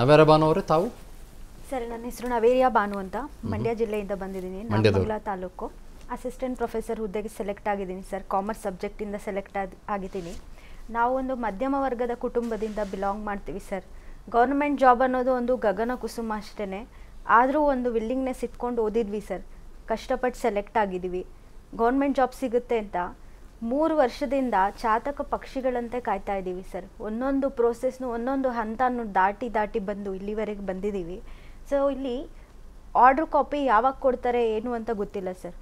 ನವೇರ ಬಾನು ಅವರೇ ತಾವು ಸರ್ ನನ್ನ ಹೆಸರು ನವೇರಿಯ ಬಾನು ಅಂತ ಮಂಡ್ಯ ಜಿಲ್ಲೆಯಿಂದ ಬಂದಿದ್ದೀನಿ ನಾಗಮಂಗಲ ತಾಲೂಕು ಅಸಿಸ್ಟೆಂಟ್ ಪ್ರೊಫೆಸರ್ ಹುದ್ದೆಗೆ ಸೆಲೆಕ್ಟ್ ಆಗಿದ್ದೀನಿ ಸರ್ ಕಾಮರ್ಸ್ ಸಬ್ಜೆಕ್ಟಿಂದ ಸೆಲೆಕ್ಟ್ ಆಗಿದ್ದೀನಿ ನಾವು ಒಂದು ಮಧ್ಯಮ ವರ್ಗದ ಕುಟುಂಬದಿಂದ ಬಿಲಾಂಗ್ ಮಾಡ್ತೀವಿ ಸರ್ ಗೌರ್ಮೆಂಟ್ ಜಾಬ್ ಅನ್ನೋದು ಒಂದು ಗಗನ ಕುಸುಮ ಅಷ್ಟೇ ಆದರೂ ಒಂದು ವಿಲ್ಲಿಂಗ್ನೆಸ್ ಇಟ್ಕೊಂಡು ಓದಿದ್ವಿ ಸರ್ ಕಷ್ಟಪಟ್ಟು ಸೆಲೆಕ್ಟ್ ಆಗಿದ್ದೀವಿ ಗೌರ್ಮೆಂಟ್ ಜಾಬ್ ಸಿಗುತ್ತೆ ಅಂತ ಮೂರು ವರ್ಷದಿಂದ ಚಾತಕ ಪಕ್ಷಿಗಳಂತೆ ಕಾಯ್ತಾ ಇದ್ದೀವಿ ಸರ್ ಒಂದೊಂದು ಪ್ರೋಸೆಸ್ನು ಒಂದೊಂದು ಹಂತನೂ ದಾಟಿ ದಾಟಿ ಬಂದು ಇಲ್ಲಿವರೆಗೆ ಬಂದಿದ್ದೀವಿ ಸೊ ಇಲ್ಲಿ ಆರ್ಡ್ರ್ ಕಾಪಿ ಯಾವಾಗ ಕೊಡ್ತಾರೆ ಏನು ಅಂತ ಗೊತ್ತಿಲ್ಲ ಸರ್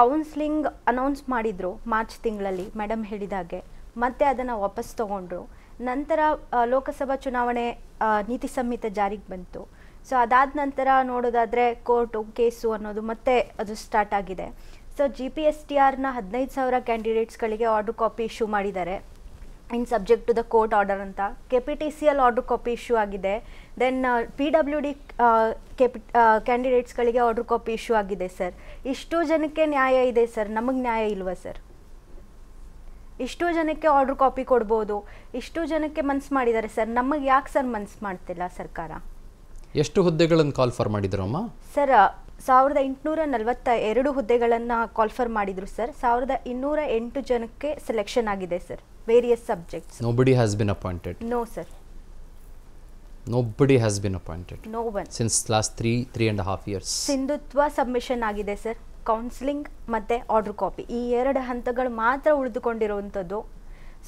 ಕೌನ್ಸ್ಲಿಂಗ್ ಅನೌನ್ಸ್ ಮಾಡಿದರು ಮಾರ್ಚ್ ತಿಂಗಳಲ್ಲಿ ಮೇಡಮ್ ಹೇಳಿದಾಗೆ ಮತ್ತೆ ಅದನ್ನು ವಾಪಸ್ ತೊಗೊಂಡ್ರು ನಂತರ ಲೋಕಸಭಾ ಚುನಾವಣೆ ನೀತಿ ಸಂಹಿತೆ ಜಾರಿಗೆ ಬಂತು ಸೊ ಅದಾದ ನಂತರ ನೋಡೋದಾದರೆ ಕೋರ್ಟು ಕೇಸು ಅನ್ನೋದು ಮತ್ತೆ ಅದು ಸ್ಟಾರ್ಟ್ ಆಗಿದೆ sir G P S T ಆರ್ನ ಹದಿನೈದು ಸಾವಿರ ಕ್ಯಾಂಡಿಡೇಟ್ಸ್ಗಳಿಗೆ ಆರ್ಡರ್ ಕಾಪಿ ಇಶ್ಯೂ ಮಾಡಿದ್ದಾರೆ in subject to the court order ಅಂತ K P T C L order copy issue ಆಗಿದೆ then P W D KP ಕ್ಯಾಂಡಿಡೇಟ್ಸ್ಗಳಿಗೆ ಆರ್ಡರ್ ಕಾಪಿ ಇಶ್ಯೂ ಆಗಿದೆ ಸರ್ ಇಷ್ಟು ಜನಕ್ಕೆ ನ್ಯಾಯ ಇದೆ ಸರ್ ನಮಗೆ ನ್ಯಾಯ ಇಲ್ವಾ ಸರ್ ಇಷ್ಟು ಜನಕ್ಕೆ ಆರ್ಡರ್ ಕಾಪಿ ಕೊಡ್ಬೋದು ಇಷ್ಟು ಜನಕ್ಕೆ ಮನ್ಸು ಮಾಡಿದ್ದಾರೆ ಸರ್ ನಮಗೆ ಯಾಕೆ ಸರ್ ಮನ್ಸು ಮಾಡ್ತಿಲ್ಲ ಸರ್ಕಾರ ಎಷ್ಟು ಹುದ್ದೆಗಳನ್ನು ಕಾಲ್ ಫಾರ್ ಮಾಡಿದ್ರಮ್ಮ ಸರ್ ಸಾವಿರದ ಎಂಟುನೂರ ನಲವತ್ತ ಎರಡು ಹುದ್ದೆಗಳನ್ನು ಕಾಲ್ಫರ್ ಮಾಡಿದರು ಸರ್ ಸಾವಿರದ ಇನ್ನೂರ ಎಂಟು ಜನಕ್ಕೆ ಸೆಲೆಕ್ಷನ್ ಆಗಿದೆ sir various subject nobody has been appointed no sir nobody has been appointed no one since last three three and half years ಸಿಂಧುತ್ವ ಸಬ್ಮಿಷನ್ ಆಗಿದೆ ಸರ್ ಕೌನ್ಸಿಲಿಂಗ್ ಮತ್ತು ಆರ್ಡರ್ ಕಾಪಿ ಈ ಎರಡು ಹಂತಗಳು ಮಾತ್ರ ಉಳಿದುಕೊಂಡಿರುವಂಥದ್ದು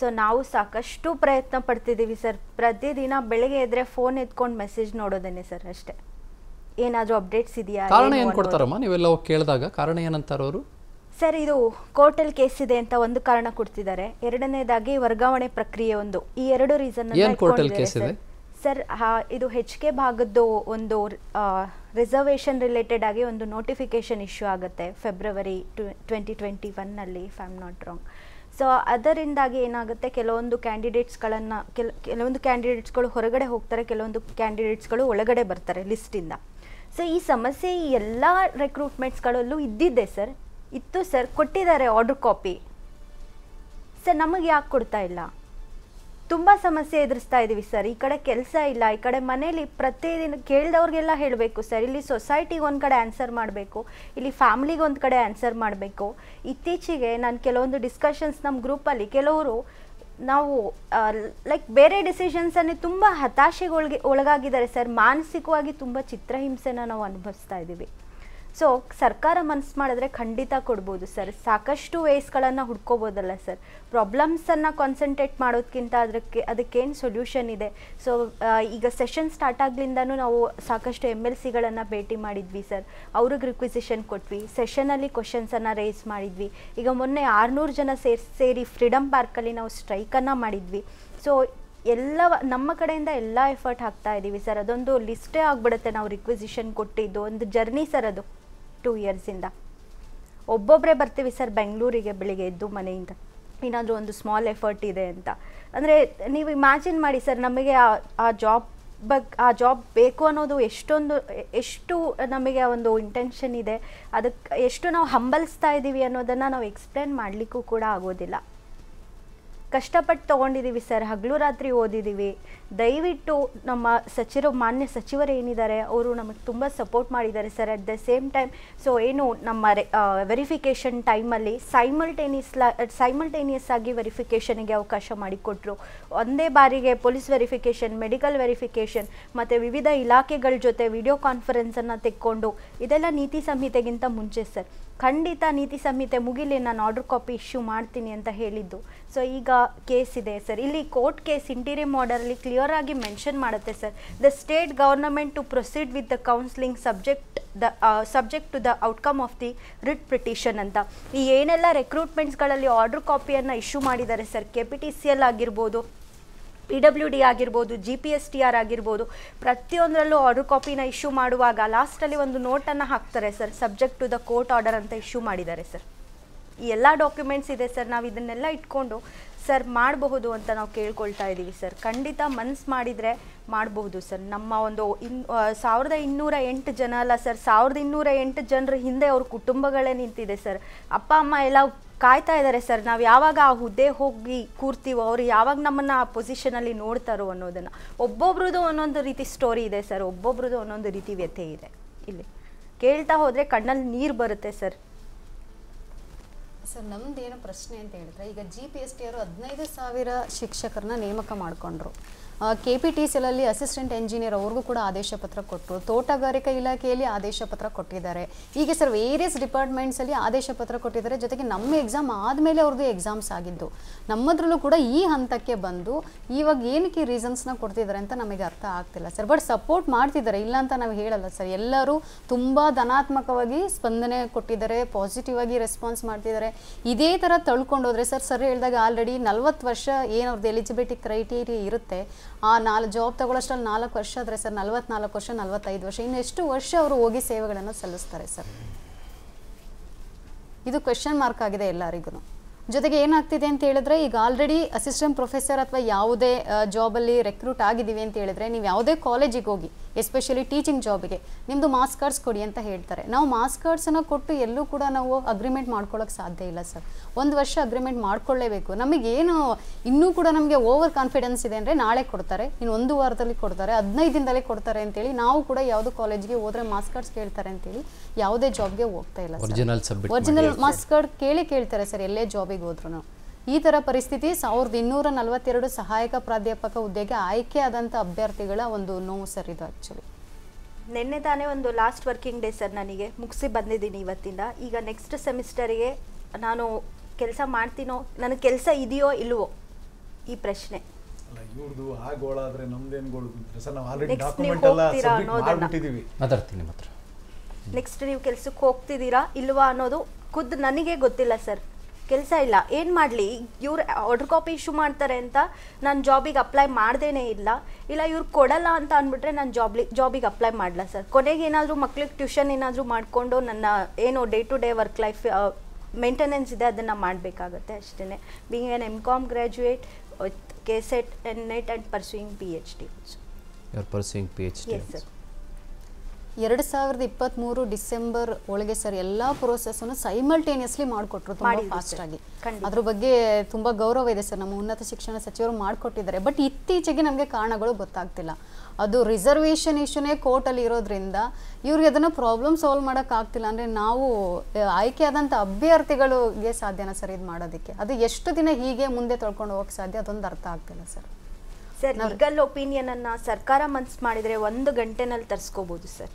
ಸೊ ನಾವು ಸಾಕಷ್ಟು ಪ್ರಯತ್ನ ಪಡ್ತಿದ್ದೀವಿ ಸರ್ ಪ್ರತಿದಿನ ಬೆಳಗ್ಗೆ ಎದ್ರೆ ಫೋನ್ ಎತ್ಕೊಂಡು ಮೆಸೇಜ್ ನೋಡೋದೇನೆ ಸರ್ ಅಷ್ಟೇ ಏನಾದರೂ ಅಪ್ಡೇಟ್ಸ್ ಇದೆಯಾ ಕಾರಣ ಏನು ಕೊಡ್ತಾರಮ್ಮ ನೀವೆಲ್ಲ ಕೇಳಿದಾಗ ಕಾರಣ ಏನಂತಾರೆ ಸರ್ ಇದು ಕೋರ್ಟಲ್ಲಿ ಕೇಸ್ ಇದೆ ಅಂತ ಒಂದು ಕಾರಣ ಕೊಡ್ತಿದ್ದಾರೆ ಎರಡನೇದಾಗಿ ವರ್ಗಾವಣೆ ಪ್ರಕ್ರಿಯೆ ಒಂದು ಈ ಎರಡು ರೀಸನ್ ಕೇಸ್ ಇದೆ ಸರ್ ಇದು ಹೆಚ್ ಕೆ ಭಾಗದ್ದು ಒಂದು ರಿಸರ್ವೇಶನ್ ರಿಲೇಟೆಡ್ ಆಗಿ ಒಂದು ನೋಟಿಫಿಕೇಶನ್ ಇಶ್ಯೂ ಆಗುತ್ತೆ ಫೆಬ್ರವರಿ ಟ್ವೆಂಟಿ ಟ್ವೆಂಟಿ ಒನ್ನಲ್ಲಿ if I am not wrong so ಅದರಿಂದಾಗಿ ಏನಾಗುತ್ತೆ ಕೆಲವೊಂದು ಕ್ಯಾಂಡಿಡೇಟ್ಸ್ಗಳನ್ನು ಕೆಲ ಕೆಲವೊಂದು ಕ್ಯಾಂಡಿಡೇಟ್ಸ್ಗಳು ಹೊರಗಡೆ ಹೋಗ್ತಾರೆ ಕೆಲವೊಂದು ಕ್ಯಾಂಡಿಡೇಟ್ಸ್ಗಳು ಒಳಗಡೆ ಬರ್ತಾರೆ ಲಿಸ್ಟಿಂದ ಸೊ ಈ ಸಮಸ್ಯೆ ಈ ಎಲ್ಲ ರೆಕ್ರೂಟ್ಮೆಂಟ್ಸ್ಗಳಲ್ಲೂ ಇದ್ದಿದ್ದೆ ಸರ್ ಇತ್ತು ಸರ್ ಕೊಟ್ಟಿದ್ದಾರೆ ಆರ್ಡರ್ ಕಾಪಿ ಸರ್ ನಮಗೆ ಯಾಕೆ ಕೊಡ್ತಾ ಇಲ್ಲ ತುಂಬ ಸಮಸ್ಯೆ ಎದುರಿಸ್ತಾ ಇದ್ದೀವಿ ಸರ್ ಈ ಕಡೆ ಕೆಲಸ ಇಲ್ಲ ಈ ಕಡೆ ಮನೇಲಿ ಪ್ರತಿದಿನ ಕೇಳಿದವ್ರಿಗೆಲ್ಲ ಹೇಳಬೇಕು ಸರ್ ಇಲ್ಲಿ ಸೊಸೈಟಿಗೆ ಒಂದು ಕಡೆ ಆನ್ಸರ್ ಮಾಡಬೇಕು ಇಲ್ಲಿ ಫ್ಯಾಮ್ಲಿಗೆ ಒಂದು ಕಡೆ ಆನ್ಸರ್ ಮಾಡಬೇಕು ಇತ್ತೀಚೆಗೆ ನಾನು ಕೆಲವೊಂದು ಡಿಸ್ಕಷನ್ಸ್ ನಮ್ಮ ಗ್ರೂಪಲ್ಲಿ ಕೆಲವರು ನಾವು ಲೈಕ್ ಬೇರೆ ಡಿಸಿಷನ್ಸನ್ನೇ ತುಂಬ ಹತಾಶೆಗೊಳಗೆ ಒಳಗಾಗಿದ್ದಾರೆ ಸರ್ ಮಾನಸಿಕವಾಗಿ ತುಂಬ ಚಿತ್ರಹಿಂಸೆನ ನಾವು ಅನುಭವಿಸ್ತಾ ಇದ್ದೀವಿ ಸೊ ಸರ್ಕಾರ ಮನಸ್ಸು ಮಾಡಿದ್ರೆ ಖಂಡಿತ ಕೊಡ್ಬೋದು ಸರ್ ಸಾಕಷ್ಟು ವೇಸ್ಗಳನ್ನು ಹುಡ್ಕೋಬೋದಲ್ಲ ಸರ್ ಪ್ರಾಬ್ಲಮ್ಸನ್ನು ಕಾನ್ಸಂಟ್ರೇಟ್ ಮಾಡೋದಕ್ಕಿಂತ ಅದಕ್ಕೆ ಅದಕ್ಕೇನು ಸೊಲ್ಯೂಷನ್ ಇದೆ ಸೊ ಈಗ ಸೆಷನ್ ಸ್ಟಾರ್ಟ್ ಆಗ್ಲಿಂದನೂ ನಾವು ಸಾಕಷ್ಟು ಎಮ್ ಎಲ್ ಸಿಗಳನ್ನು ಭೇಟಿ ಮಾಡಿದ್ವಿ ಸರ್ ಅವ್ರಿಗೆ ರಿಕ್ವಿಸಿಷನ್ ಕೊಟ್ವಿ ಸೆಷನಲ್ಲಿ ಕ್ವಶನ್ಸನ್ನು ರೇಸ್ ಮಾಡಿದ್ವಿ ಈಗ ಮೊನ್ನೆ ಆರುನೂರು ಜನ ಸೇರಿ ಸೇರಿ ಫ್ರೀಡಮ್ ಪಾರ್ಕಲ್ಲಿ ನಾವು ಸ್ಟ್ರೈಕನ್ನು ಮಾಡಿದ್ವಿ ಸೊ ಎಲ್ಲ ನಮ್ಮ ಕಡೆಯಿಂದ ಎಲ್ಲ ಎಫರ್ಟ್ ಹಾಕ್ತಾ ಇದ್ದೀವಿ ಸರ್ ಅದೊಂದು ಲಿಸ್ಟೇ ಆಗಿಬಿಡುತ್ತೆ ನಾವು ರಿಕ್ವಿಸಿಷನ್ ಕೊಟ್ಟಿದ್ದು ಒಂದು ಜರ್ನಿ ಸರ್ ಅದು ಟೂ ಇಯರ್ಸಿಂದ ಒಬ್ಬೊಬ್ಬರೇ ಬರ್ತೀವಿ ಸರ್ ಬೆಂಗಳೂರಿಗೆ ಬೆಳಿಗ್ಗೆ ಎದ್ದು ಮನೆಯಿಂದ ಏನಾದರೂ ಒಂದು ಸ್ಮಾಲ್ ಎಫರ್ಟ್ ಇದೆ ಅಂತ ಅಂದರೆ ನೀವು ಇಮ್ಯಾಜಿನ್ ಮಾಡಿ ಸರ್ ನಮಗೆ ಆ ಜಾಬ್ ಬಗ್ ಆ ಜಾಬ್ ಬೇಕು ಅನ್ನೋದು ಎಷ್ಟೊಂದು ಎಷ್ಟು ನಮಗೆ ಒಂದು ಇಂಟೆನ್ಷನ್ ಇದೆ ಅದಕ್ಕೆ ಎಷ್ಟು ನಾವು ಹಂಬಲಿಸ್ತಾ ಇದ್ದೀವಿ ಅನ್ನೋದನ್ನು ನಾವು ಎಕ್ಸ್ಪ್ಲೇನ್ ಮಾಡಲಿಕ್ಕೂ ಕೂಡ ಆಗೋದಿಲ್ಲ ಕಷ್ಟಪಟ್ಟು ತೊಗೊಂಡಿದ್ದೀವಿ ಸರ್ ಹಗಲು ರಾತ್ರಿ ಓದಿದ್ದೀವಿ ದಯವಿಟ್ಟು ನಮ್ಮ ಸಚಿವರು ಮಾನ್ಯ ಸಚಿವರು ಏನಿದ್ದಾರೆ ಅವರು ನಮಗೆ ತುಂಬ ಸಪೋರ್ಟ್ ಮಾಡಿದ್ದಾರೆ sir at the same time so ಏನು ನಮ್ಮ ವೆರಿಫಿಕೇಷನ್ ಟೈಮಲ್ಲಿ ಸೈಮಲ್ಟೇನಿಯಸ್ಲಾ ಸೈಮಲ್ಟೇನಿಯಸ್ ಆಗಿ ವೆರಿಫಿಕೇಷನ್ಗೆ ಅವಕಾಶ ಮಾಡಿಕೊಟ್ರು ಒಂದೇ ಬಾರಿಗೆ ಪೊಲೀಸ್ ವೆರಿಫಿಕೇಷನ್ ಮೆಡಿಕಲ್ ವೆರಿಫಿಕೇಷನ್ ಮತ್ತು ವಿವಿಧ ಇಲಾಖೆಗಳ ಜೊತೆ ವಿಡಿಯೋ ಕಾನ್ಫರೆನ್ಸನ್ನು ತೆಕ್ಕೊಂಡು ಇದೆಲ್ಲ ನೀತಿ ಸಂಹಿತೆಗಿಂತ ಮುಂಚೆ ಸರ್ ಖಂಡಿತ ನೀತಿ ಸಂಹಿತೆ ಮುಗಿಲಿ ನಾನು ಆರ್ಡರ್ ಕಾಪಿ ಇಶ್ಯೂ ಮಾಡ್ತೀನಿ ಅಂತ ಹೇಳಿದ್ದು ಸೊ ಈಗ ಕೇಸ್ ಇದೆ ಸರ್ ಇಲ್ಲಿ ಕೋರ್ಟ್ ಕೇಸ್ ಇಂಟೀರಿಯರ್ ಅಲ್ಲಿ ಕ್ಲಿಯರ್ ಆಗಿ ಮೆನ್ಷನ್ ಮಾಡುತ್ತೆ sir the state government to proceed with the counselling subject the subject to the outcome of the writ petition ಅಂತ ಈ ಏನೆಲ್ಲ ರೆಕ್ರೂಟ್ಮೆಂಟ್ಸ್ಗಳಲ್ಲಿ ಆರ್ಡರ್ ಕಾಪಿಯನ್ನು ಇಶ್ಯೂ ಮಾಡಿದ್ದಾರೆ sir K P T C L ಆಗಿರ್ಬೋದು ಪಿ ಡಬ್ಲ್ಯೂ ಡಿ ಆಗಿರ್ಬೋದು G P S T R ಆಗಿರ್ಬೋದು ಪ್ರತಿಯೊಂದರಲ್ಲೂ ಆರ್ಡರ್ ಕಾಪಿನ ಇಶ್ಯೂ ಮಾಡುವಾಗ ಲಾಸ್ಟಲ್ಲಿ ಒಂದು ನೋಟನ್ನು ಹಾಕ್ತಾರೆ sir subject to the court order ಅಂತ ಇಶ್ಯೂ ಮಾಡಿದ್ದಾರೆ ಸರ್ ಈ ಎಲ್ಲ ಡಾಕ್ಯುಮೆಂಟ್ಸ್ ಇದೆ ಸರ್ ನಾವು ಇದನ್ನೆಲ್ಲ ಇಟ್ಕೊಂಡು ಸರ್ ಮಾಡಬಹುದು ಅಂತ ನಾವು ಕೇಳ್ಕೊಳ್ತಾ ಇದ್ದೀವಿ ಸರ್ ಖಂಡಿತ ಮನ್ಸು ಮಾಡಿದರೆ ಮಾಡಬಹುದು ಸರ್ ನಮ್ಮ ಒಂದು ಇನ್ ಸಾವಿರದ ಇನ್ನೂರ ಎಂಟು ಜನ ಅಲ್ಲ ಸರ್ ಸಾವಿರದ ಇನ್ನೂರ ಎಂಟು ಜನರ ಹಿಂದೆ ಅವ್ರ ಕುಟುಂಬಗಳೇ ನಿಂತಿದೆ ಸರ್ ಅಪ್ಪ ಅಮ್ಮ ಎಲ್ಲ ಕಾಯ್ತಾ ಇದ್ದಾರೆ ಸರ್ ನಾವು ಯಾವಾಗ ಆ ಹುದ್ದೆ ಹೋಗಿ ಕೂರ್ತೀವೋ ಅವ್ರು ಯಾವಾಗ ನಮ್ಮನ್ನು ಆ ಪೊಸಿಷನಲ್ಲಿ ನೋಡ್ತಾರೋ ಅನ್ನೋದನ್ನು ಒಬ್ಬೊಬ್ರದ್ದು ಒಂದೊಂದು ರೀತಿ ಸ್ಟೋರಿ ಇದೆ ಸರ್ ಒಬ್ಬೊಬ್ರದ್ದು ಒಂದೊಂದು ರೀತಿ ವ್ಯಥೆ ಇದೆ ಇಲ್ಲಿ ಕೇಳ್ತಾ ಹೋದರೆ ಕಣ್ಣಲ್ಲಿ ನೀರು ಬರುತ್ತೆ ಸರ್ ಸರ್ ನಮ್ದು ಏನು ಪ್ರಶ್ನೆ ಅಂತ ಹೇಳಿದ್ರೆ ಈಗ ಜಿ ಪಿ ಎಸ್ ಟಿ ಅವರು ಹದಿನೈದು ಸಾವಿರ ಶಿಕ್ಷಕರನ್ನ ನೇಮಕ ಮಾಡಿಕೊಂಡ್ರು ಕೆ ಪಿ ಟಿ ಸಿ ಅಲ್ಲಿ ಅಸಿಸ್ಟೆಂಟ್ ಎಂಜಿನಿಯರ್ ಅವ್ರಿಗೂ ಕೂಡ ಆದೇಶ ಪತ್ರ ಕೊಟ್ಟರು ತೋಟಗಾರಿಕಾ ಇಲಾಖೆಯಲ್ಲಿ ಆದೇಶ ಪತ್ರ ಕೊಟ್ಟಿದ್ದಾರೆ ಹೀಗೆ ಸರ್ ವೇರಿಯಸ್ ಡಿಪಾರ್ಟ್ಮೆಂಟ್ಸಲ್ಲಿ ಆದೇಶ ಪತ್ರ ಕೊಟ್ಟಿದ್ದಾರೆ ಜೊತೆಗೆ ನಮ್ಮ ಎಕ್ಸಾಮ್ ಆದಮೇಲೆ ಅವ್ರದ್ದು ಎಕ್ಸಾಮ್ಸ್ ಆಗಿದ್ದು ನಮ್ಮದ್ರಲ್ಲೂ ಕೂಡ ಈ ಹಂತಕ್ಕೆ ಬಂದು ಇವಾಗ ಏನಕ್ಕೆ ರೀಸನ್ಸ್ನ ಕೊಡ್ತಿದ್ದಾರೆ ಅಂತ ನಮಗೆ ಅರ್ಥ ಆಗ್ತಿಲ್ಲ ಸರ್ ಬಟ್ ಸಪೋರ್ಟ್ ಮಾಡ್ತಿದ್ದಾರೆ ಇಲ್ಲ ಅಂತ ನಾವು ಹೇಳಲ್ಲ ಸರ್ ಎಲ್ಲರೂ ತುಂಬ ಧನಾತ್ಮಕವಾಗಿ ಸ್ಪಂದನೆ ಕೊಟ್ಟಿದ್ದಾರೆ ಪಾಸಿಟಿವ್ ಆಗಿ ರೆಸ್ಪಾನ್ಸ್ ಮಾಡ್ತಿದ್ದಾರೆ ಇದೇ ಥರ ತಳ್ಕೊಂಡೋದ್ರೆ ಸರ್ ಸರ್ ಹೇಳಿದಾಗ ಆಲ್ರೆಡಿ ನಲ್ವತ್ತು ವರ್ಷ ಏನವ್ರದ್ದು ಅವ್ರದ್ದು ಎಲಿಜಿಬಿಲಿಟಿ ಕ್ರೈಟೀರಿಯಾ ಇರುತ್ತೆ ಆ ನಾಲ್ಕು ಜಾಬ್ ತಗೊಳ್ಳೋಷ್ಟರಲ್ಲಿ ನಾಲ್ಕು ವರ್ಷ ಆದರೆ ಸರ್ ನಲ್ವತ್ನಾಲ್ಕು ವರ್ಷ ನಲವತ್ತೈದು ವರ್ಷ ಇನ್ನು ಎಷ್ಟು ವರ್ಷ ಅವರು ಹೋಗಿ ಸೇವೆಗಳನ್ನು ಸಲ್ಲಿಸ್ತಾರೆ ಸರ್ ಇದು ಕ್ವೆಶನ್ ಮಾರ್ಕ್ ಆಗಿದೆ ಎಲ್ಲರಿಗೂ ಜೊತೆಗೆ ಏನಾಗ್ತಿದೆ ಅಂತ ಹೇಳಿದ್ರೆ ಈಗ ಆಲ್ರೆಡಿ ಅಸಿಸ್ಟೆಂಟ್ ಪ್ರೊಫೆಸರ್ ಅಥವಾ ಯಾವುದೇ ಜಾಬಲ್ಲಿ ರೆಕ್ರೂಟ್ ಆಗಿದ್ದೀವಿ ಅಂತ ಹೇಳಿದ್ರೆ ನೀವು ಯಾವುದೇ ಕಾಲೇಜಿಗೆ ಹೋಗಿ ಎಸ್ಪೆಷಲಿ ಟೀಚಿಂಗ್ ಜಾಬ್ಗೆ ನಿಮ್ಮದು ಮಾಸ್ ಕಾರ್ಡ್ಸ್ ಕೊಡಿ ಅಂತ ಹೇಳ್ತಾರೆ ನಾವು ಮಾಸ್ ಅನ್ನ ಕೊಟ್ಟು ಎಲ್ಲೂ ಕೂಡ ನಾವು ಅಗ್ರಿಮೆಂಟ್ ಮಾಡ್ಕೊಳ್ಳೋಕೆ ಸಾಧ್ಯ ಇಲ್ಲ ಸರ್ ಒಂದು ವರ್ಷ ಅಗ್ರಿಮೆಂಟ್ ಮಾಡ್ಕೊಳ್ಳೇಬೇಕು ಏನು ಇನ್ನೂ ಕೂಡ ನಮಗೆ ಓವರ್ ಕಾನ್ಫಿಡೆನ್ಸ್ ಇದೆ ಅಂದ್ರೆ ನಾಳೆ ಕೊಡ್ತಾರೆ ಇನ್ನು ಒಂದು ವಾರದಲ್ಲಿ ಕೊಡ್ತಾರೆ ಹದಿನೈದು ದಿನದಲ್ಲಿ ಕೊಡ್ತಾರೆ ಅಂತೇಳಿ ನಾವು ಕೂಡ ಯಾವುದು ಕಾಲೇಜ್ಗೆ ಹೋದ್ರೆ ಮಾಸ್ ಕಾರ್ಡ್ಸ್ ಕೇಳ್ತಾರೆ ಅಂತೇಳಿ ಯಾವುದೇ ಜಾಬ್ಗೆ ಹೋಗ್ತಾ ಇಲ್ಲ ಒರಿಜಿನಲ್ ಮಾಸ್ ಕಾರ್ಡ್ ಕೇಳಿ ಕೇಳ್ತಾರೆ ಸರ್ ಎಲ್ಲೇ ಜಾಬಿಗೆ ಶಾಲೆಗೆ ಹೋದ್ರು ಈ ತರ ಪರಿಸ್ಥಿತಿ ಸಾವಿರದ ಇನ್ನೂರ ನಲವತ್ತೆರಡು ಸಹಾಯಕ ಪ್ರಾಧ್ಯಾಪಕ ಹುದ್ದೆಗೆ ಆಯ್ಕೆ ಆದಂತಹ ಅಭ್ಯರ್ಥಿಗಳ ಒಂದು ನೋವು ಸರ್ ಇದು ಆ್ಯಕ್ಚುಲಿ ನಿನ್ನೆ ತಾನೇ ಒಂದು ಲಾಸ್ಟ್ ವರ್ಕಿಂಗ್ ಡೇ ಸರ್ ನನಗೆ ಮುಗಿಸಿ ಬಂದಿದ್ದೀನಿ ಇವತ್ತಿಂದ ಈಗ ನೆಕ್ಸ್ಟ್ ಸೆಮಿಸ್ಟರಿಗೆ ನಾನು ಕೆಲಸ ಮಾಡ್ತೀನೋ ನನಗೆ ಕೆಲಸ ಇದೆಯೋ ಇಲ್ವೋ ಈ ಪ್ರಶ್ನೆ ನೆಕ್ಸ್ಟ್ ನೀವು ಕೆಲಸಕ್ಕೆ ಹೋಗ್ತಿದ್ದೀರಾ ಇಲ್ವಾ ಅನ್ನೋದು ಖುದ್ದು ನನಗೆ ಗೊತ್ತಿಲ್ಲ ಸರ್ ಕೆಲಸ ಇಲ್ಲ ಏನು ಮಾಡಲಿ ಇವ್ರು ಆರ್ಡರ್ ಕಾಪಿ ಇಶ್ಯೂ ಮಾಡ್ತಾರೆ ಅಂತ ನಾನು ಜಾಬಿಗೆ ಅಪ್ಲೈ ಮಾಡ್ದೇನೆ ಇಲ್ಲ ಇಲ್ಲ ಇವ್ರು ಕೊಡಲ್ಲ ಅಂತ ಅಂದ್ಬಿಟ್ರೆ ನಾನು ಜಾಬ್ಲಿ ಜಾಬಿಗೆ ಅಪ್ಲೈ ಮಾಡಲ್ಲ ಸರ್ ಕೊನೆಗೆ ಏನಾದರೂ ಮಕ್ಳಿಗೆ ಟ್ಯೂಷನ್ ಏನಾದರೂ ಮಾಡಿಕೊಂಡು ನನ್ನ ಏನು day to day work life maintenance ಇದೆ ಅದನ್ನು ಮಾಡಬೇಕಾಗತ್ತೆ ಅಷ್ಟೇ being an M com graduate with K set and net and pursuing P H D P H D S sir ಎರಡು ಸಾವಿರದ ಮೂರು ಡಿಸೆಂಬರ್ ಒಳಗೆ ಸರ್ ಎಲ್ಲ ಪ್ರೋಸೆಸ್ಸನ್ನು ಸೈಮಲ್ಟೇನಿಯಸ್ಲಿ ಮಾಡಿಕೊಟ್ರು ತುಂಬ ಆಗಿ ಅದ್ರ ಬಗ್ಗೆ ತುಂಬಾ ಗೌರವ ಇದೆ ಸರ್ ನಮ್ಮ ಉನ್ನತ ಶಿಕ್ಷಣ ಸಚಿವರು ಮಾಡಿಕೊಟ್ಟಿದ್ದಾರೆ ಬಟ್ ಇತ್ತೀಚೆಗೆ ನಮಗೆ ಕಾರಣಗಳು ಗೊತ್ತಾಗ್ತಿಲ್ಲ ಅದು ರಿಸರ್ವೇಷನ್ ಇಶ್ಯೂನೇ ಕೋರ್ಟಲ್ಲಿ ಇರೋದ್ರಿಂದ ಇವ್ರಿಗೆ ಅದನ್ನು ಪ್ರಾಬ್ಲಮ್ ಸಾಲ್ವ್ ಆಗ್ತಿಲ್ಲ ಅಂದ್ರೆ ನಾವು ಆಯ್ಕೆಯಾದಂತ ಅಭ್ಯರ್ಥಿಗಳಿಗೆ ಸಾಧ್ಯನಾ ಸರ್ ಇದು ಮಾಡೋದಕ್ಕೆ ಅದು ಎಷ್ಟು ದಿನ ಹೀಗೆ ಮುಂದೆ ತೊಳ್ಕೊಂಡು ಹೋಗಕ್ಕೆ ಸಾಧ್ಯ ಅದೊಂದು ಅರ್ಥ ಆಗ್ತಿಲ್ಲ ಸರ್ ಸರ್ ಲೀಗಲ್ ಅನ್ನ ಸರ್ಕಾರ ಮನ್ಸ್ ಮಾಡಿದ್ರೆ ಒಂದು ಗಂಟೆನಲ್ಲಿ ತರ್ಸ್ಕೋಬಹುದು ಸರ್